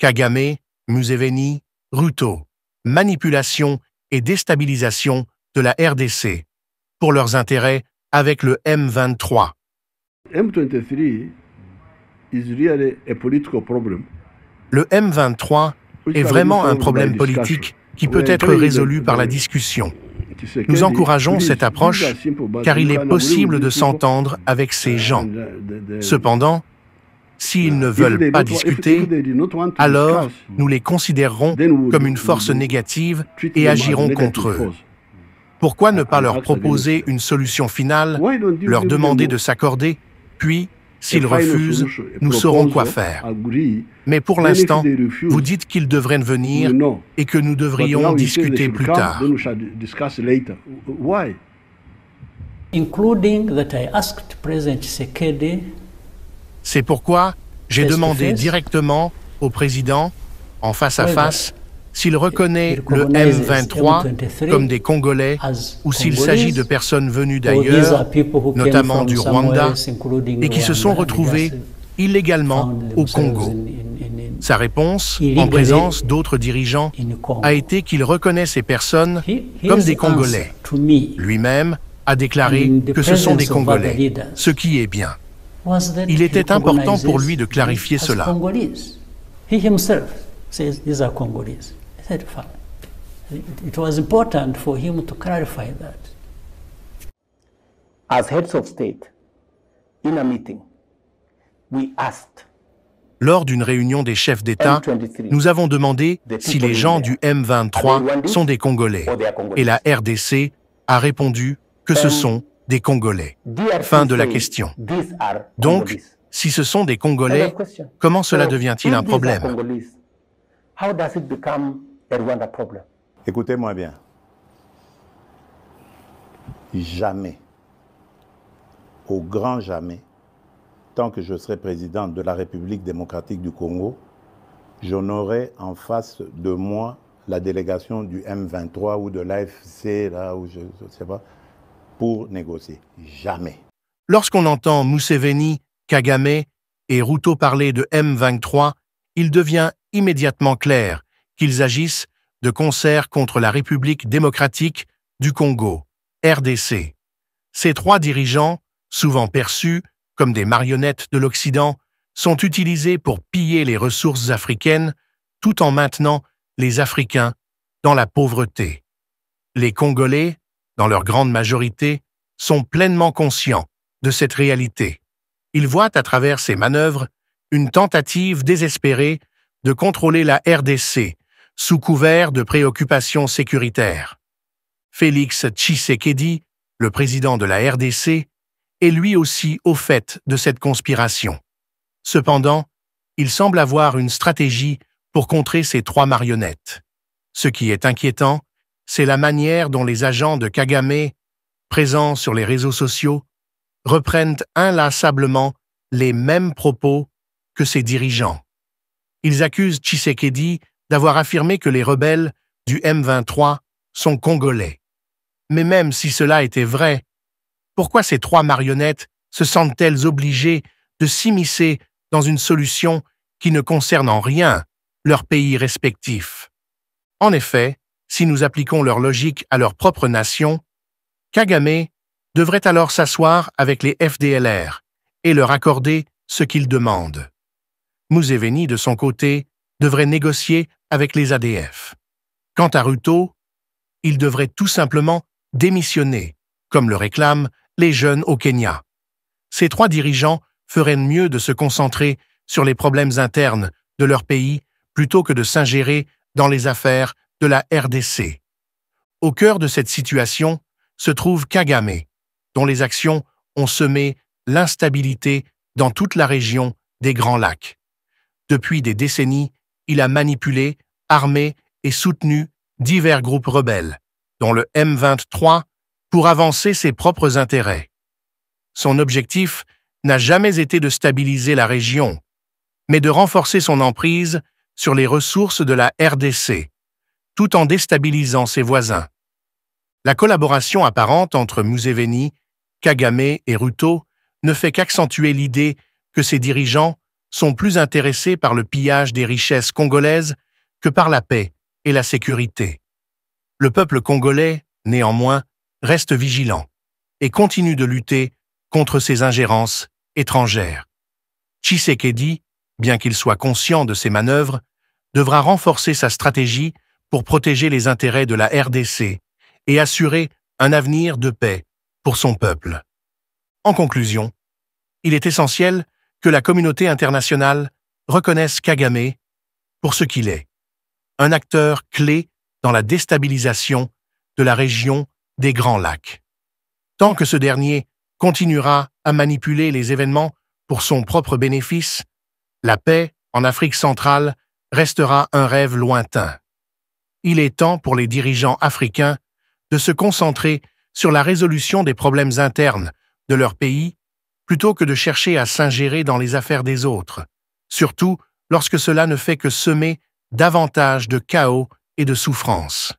Kagame, Museveni, Ruto, manipulation et déstabilisation de la RDC, pour leurs intérêts avec le M23. Le M23 est vraiment un problème politique qui peut être résolu par la discussion. Nous encourageons cette approche car il est possible de s'entendre avec ces gens. Uh, Cependant, S'ils ne veulent pas discuter, alors nous les considérerons comme une force négative et agirons contre eux. Pourquoi ne ah, pas leur proposer une solution finale, leur demander de s'accorder, puis, s'ils refusent, nous saurons quoi faire. Mais pour l'instant, vous dites qu'ils devraient venir et que nous devrions discuter plus tard. Including c'est pourquoi j'ai demandé directement au président, en face à face, bah, s'il reconnaît le M23 comme des Congolais ou s'il s'agit de personnes venues d'ailleurs, notamment du Rwanda, et qui se sont retrouvées illégalement au Congo. Sa réponse, en présence d'autres dirigeants, a été qu'il reconnaît ces personnes comme des Congolais. Lui-même a déclaré que ce sont des Congolais, ce qui est bien. Il était important pour lui de clarifier cela. Lors d'une réunion des chefs d'État, nous avons demandé si les gens du M23 sont des Congolais. Et la RDC a répondu que ce sont des Congolais. Fin de la question. Donc, si ce sont des Congolais, comment cela devient-il un problème Écoutez-moi bien. Jamais, au grand jamais, tant que je serai président de la République démocratique du Congo, n'aurai en face de moi la délégation du M23 ou de l'AFC, là, ou je ne sais pas, pour négocier. Jamais. Lorsqu'on entend Mousseveni, Kagame et Ruto parler de M23, il devient immédiatement clair qu'ils agissent de concert contre la République démocratique du Congo, RDC. Ces trois dirigeants, souvent perçus comme des marionnettes de l'Occident, sont utilisés pour piller les ressources africaines tout en maintenant les Africains dans la pauvreté. Les Congolais, dans leur grande majorité, sont pleinement conscients de cette réalité. Ils voient à travers ces manœuvres une tentative désespérée de contrôler la RDC sous couvert de préoccupations sécuritaires. Félix Tshisekedi, le président de la RDC, est lui aussi au fait de cette conspiration. Cependant, il semble avoir une stratégie pour contrer ces trois marionnettes. Ce qui est inquiétant, c'est la manière dont les agents de Kagame, présents sur les réseaux sociaux, reprennent inlassablement les mêmes propos que ses dirigeants. Ils accusent Tshisekedi d'avoir affirmé que les rebelles du M23 sont congolais. Mais même si cela était vrai, pourquoi ces trois marionnettes se sentent-elles obligées de s'immiscer dans une solution qui ne concerne en rien leur pays respectif En effet, si nous appliquons leur logique à leur propre nation, Kagame devrait alors s'asseoir avec les FDLR et leur accorder ce qu'ils demandent. Museveni, de son côté, devrait négocier avec les ADF. Quant à Ruto, il devrait tout simplement démissionner, comme le réclament les jeunes au Kenya. Ces trois dirigeants feraient mieux de se concentrer sur les problèmes internes de leur pays plutôt que de s'ingérer dans les affaires de la RDC. Au cœur de cette situation se trouve Kagame, dont les actions ont semé l'instabilité dans toute la région des Grands Lacs. Depuis des décennies, il a manipulé, armé et soutenu divers groupes rebelles, dont le M23, pour avancer ses propres intérêts. Son objectif n'a jamais été de stabiliser la région, mais de renforcer son emprise sur les ressources de la RDC, tout en déstabilisant ses voisins. La collaboration apparente entre Museveni, Kagame et Ruto ne fait qu'accentuer l'idée que ses dirigeants sont plus intéressés par le pillage des richesses congolaises que par la paix et la sécurité. Le peuple congolais, néanmoins, reste vigilant et continue de lutter contre ces ingérences étrangères. Tshisekedi, bien qu'il soit conscient de ces manœuvres, devra renforcer sa stratégie pour protéger les intérêts de la RDC et assurer un avenir de paix pour son peuple. En conclusion, il est essentiel que la communauté internationale reconnaisse Kagame pour ce qu'il est, un acteur clé dans la déstabilisation de la région des Grands Lacs. Tant que ce dernier continuera à manipuler les événements pour son propre bénéfice, la paix en Afrique centrale restera un rêve lointain il est temps pour les dirigeants africains de se concentrer sur la résolution des problèmes internes de leur pays plutôt que de chercher à s'ingérer dans les affaires des autres, surtout lorsque cela ne fait que semer davantage de chaos et de souffrance.